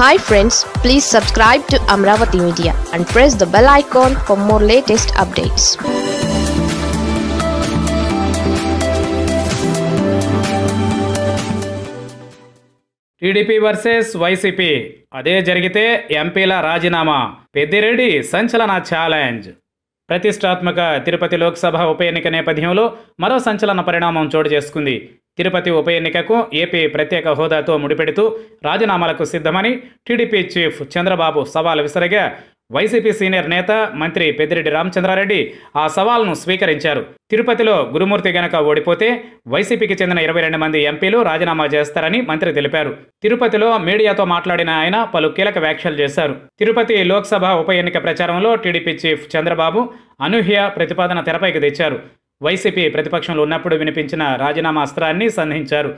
hi friends please subscribe to Amaravati media and press the bell icon for more latest updates TDP versus YCP అదే జరిగితే ఎంపీల రాజీనామా పెద్దిరెడ్డి సంచలన challenge ప్రతిష్టాత్మక తిరుపతి లోక్సభ ఉప ఎన్నిక నేపథ్యంలో మరో సంచలన పరిణామం చోటు చేసుకుంది తిరుపతి ఉప ఎన్నికకు ఏపీ ప్రత్యేక హోదాతో ముడిపెడుతూ రాజీనామాలకు సిద్ధమని టీడీపీ చీఫ్ చంద్రబాబు సవాల్ విసరగా వైసీపీ సీనియర్ నేత మంత్రి పెద్దిరెడ్డి రామచంద్రారెడ్డి ఆ సవాల్ను స్వీకరించారు తిరుపతిలో గురుమూర్తి గనక ఓడిపోతే వైసీపీకి చెందిన ఇరవై రెండు మంది ఎంపీలు రాజీనామా చేస్తారని మంత్రి తెలిపారు తిరుపతిలో మీడియాతో మాట్లాడిన ఆయన పలు కీలక వ్యాఖ్యలు చేశారు తిరుపతి లోక్సభ ఉప ఎన్నిక ప్రచారంలో టీడీపీ చీఫ్ చంద్రబాబు అనూహ్య ప్రతిపాదన తెరపైకి తెచ్చారు వైసీపీ ప్రతిపక్షంలో ఉన్నప్పుడు వినిపించిన రాజీనామా అస్త్రాన్ని సంధించారు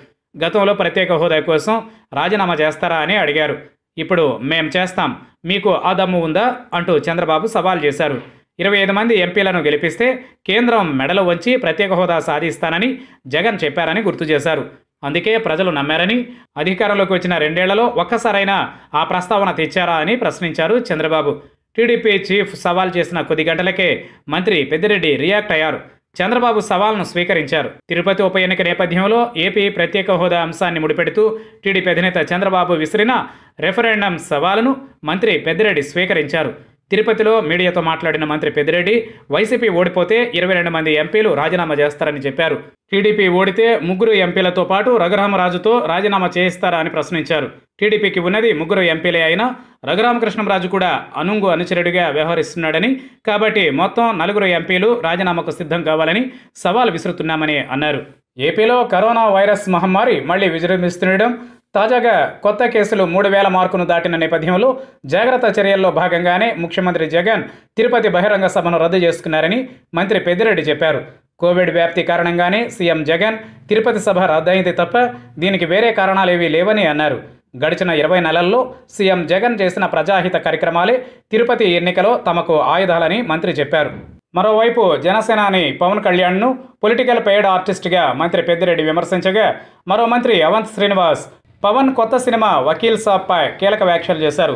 గతంలో ప్రత్యేక హోదా కోసం రాజీనామా చేస్తారా అని అడిగారు ఇప్పుడు మేం చేస్తాం మీకు ఆ దమ్ము ఉందా అంటూ చంద్రబాబు సవాల్ చేశారు ఇరవై ఐదు మంది ఎంపీలను గెలిపిస్తే కేంద్రం మెడలు వంచి ప్రత్యేక హోదా సాధిస్తానని జగన్ చెప్పారని గుర్తు చేశారు అందుకే ప్రజలు నమ్మారని అధికారంలోకి వచ్చిన రెండేళ్లలో ఒక్కసారైనా ఆ ప్రస్తావన తెచ్చారా అని ప్రశ్నించారు చంద్రబాబు టీడీపీ చీఫ్ సవాల్ చేసిన కొద్ది గంటలకే మంత్రి పెద్దిరెడ్డి రియాక్ట్ అయ్యారు చంద్రబాబు సవాల్ను స్వీకరించారు తిరుపతి ఉప ఎన్నిక నేపథ్యంలో ఏపీ ప్రత్యేక హోదా అంశాన్ని ముడిపెడుతూ టీడీపీ అధినేత చంద్రబాబు విసిరిన రెఫరెండం సవాలును మంత్రి పెద్దిరెడ్డి స్వీకరించారు తిరుపతిలో మీడియాతో మాట్లాడిన మంత్రి పెద్దిరెడ్డి వైసీపీ ఓడిపోతే ఇరవై రెండు మంది ఎంపీలు రాజీనామా చేస్తారని చెప్పారు టీడీపీ ఓడితే ముగ్గురు ఎంపీలతో పాటు రఘురామరాజుతో రాజీనామా చేయిస్తారా అని ప్రశ్నించారు టీడీపీకి ఉన్నది ముగ్గురు ఎంపీలే అయినా రఘురామకృష్ణంరాజు కూడా అనుంగు అనుచరుడిగా వ్యవహరిస్తున్నాడని కాబట్టి మొత్తం నలుగురు ఎంపీలు రాజీనామాకు సిద్ధం కావాలని సవాల్ విసురుతున్నామని అన్నారు ఏపీలో కరోనా వైరస్ మహమ్మారి మళ్లీ విజృంభిస్తుండడం తాజాగా కొత్త కేసులు మూడు వేల మార్కును దాటిన నేపథ్యంలో జాగ్రత్త చర్యల్లో భాగంగానే ముఖ్యమంత్రి జగన్ తిరుపతి బహిరంగ సభను రద్దు చేసుకున్నారని మంత్రి పెద్దిరెడ్డి చెప్పారు కోవిడ్ వ్యాప్తి కారణంగానే సీఎం జగన్ తిరుపతి సభ రద్దయింది తప్ప దీనికి వేరే కారణాలేవీ లేవని అన్నారు గడిచిన ఇరవై నెలల్లో సీఎం జగన్ చేసిన ప్రజాహిత కార్యక్రమాలే తిరుపతి ఎన్నికలో తమకు ఆయుధాలని మంత్రి చెప్పారు మరోవైపు జనసేనాని పవన్ కళ్యాణ్ను పొలిటికల్ పెయిడ్ ఆర్టిస్ట్గా మంత్రి పెద్దిరెడ్డి విమర్శించగా మరో మంత్రి అవంత్ శ్రీనివాస్ పవన్ కొత్త సినిమా వకీల్ సాబ్పై కీలక వ్యాఖ్యలు చేశారు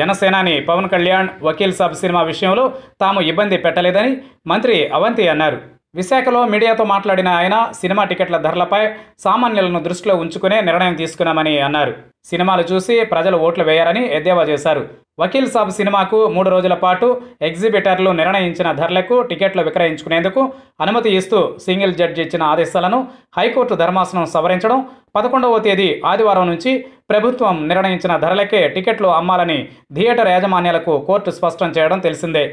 జనసేనాని పవన్ కళ్యాణ్ వకీల్ సాబ్ సినిమా విషయంలో తాము ఇబ్బంది పెట్టలేదని మంత్రి అవంతి అన్నారు విశాఖలో మీడియాతో మాట్లాడిన ఆయన సినిమా టికెట్ల ధరలపై సామాన్యులను దృష్టిలో ఉంచుకునే నిర్ణయం తీసుకున్నామని అన్నారు సినిమాలు చూసి ప్రజలు ఓట్లు వేయారని ఎద్దేవా చేశారు వకీల్ సాబ్ సినిమాకు మూడు రోజుల పాటు ఎగ్జిబిటర్లు నిర్ణయించిన ధరలకు టికెట్లు విక్రయించుకునేందుకు అనుమతి ఇస్తూ సింగిల్ జడ్జి ఇచ్చిన ఆదేశాలను హైకోర్టు ధర్మాసనం సవరించడం పదకొండవ తేదీ ఆదివారం నుంచి ప్రభుత్వం నిర్ణయించిన ధరలకే టికెట్లు అమ్మాలని థియేటర్ యాజమాన్యాలకు కోర్టు స్పష్టం చేయడం తెలిసిందే